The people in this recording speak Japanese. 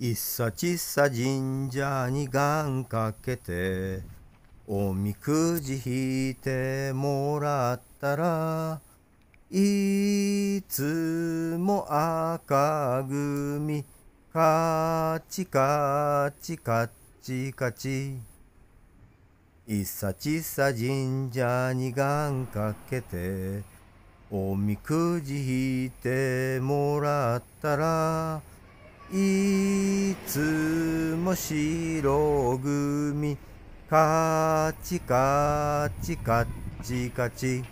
いっさちさ神社に願かけておみくじ引いてもらったらいつも赤組カチカチカチカチいっさちさ神社に願かけておみくじ引いてもらったらいつも白組カチカチカチカチ